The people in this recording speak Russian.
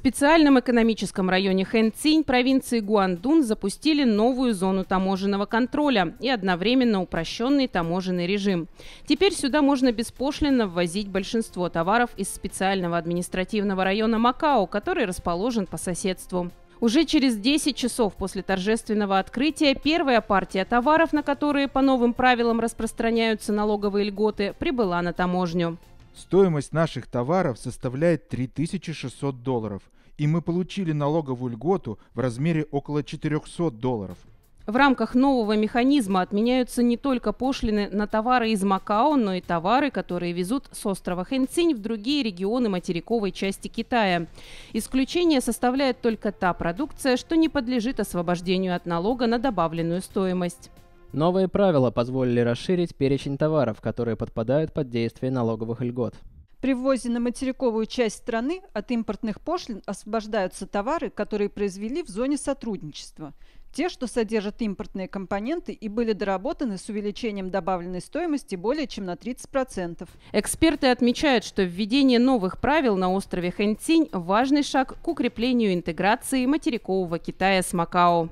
специальном экономическом районе Хэнцинь провинции Гуандун запустили новую зону таможенного контроля и одновременно упрощенный таможенный режим. Теперь сюда можно беспошлино ввозить большинство товаров из специального административного района Макао, который расположен по соседству. Уже через 10 часов после торжественного открытия первая партия товаров, на которые по новым правилам распространяются налоговые льготы, прибыла на таможню. Стоимость наших товаров составляет 3600 долларов, и мы получили налоговую льготу в размере около 400 долларов. В рамках нового механизма отменяются не только пошлины на товары из Макао, но и товары, которые везут с острова Хэнцинь в другие регионы материковой части Китая. Исключение составляет только та продукция, что не подлежит освобождению от налога на добавленную стоимость. Новые правила позволили расширить перечень товаров, которые подпадают под действие налоговых льгот. При ввозе на материковую часть страны от импортных пошлин освобождаются товары, которые произвели в зоне сотрудничества. Те, что содержат импортные компоненты и были доработаны с увеличением добавленной стоимости более чем на 30%. Эксперты отмечают, что введение новых правил на острове Хэньцинь – важный шаг к укреплению интеграции материкового Китая с Макао.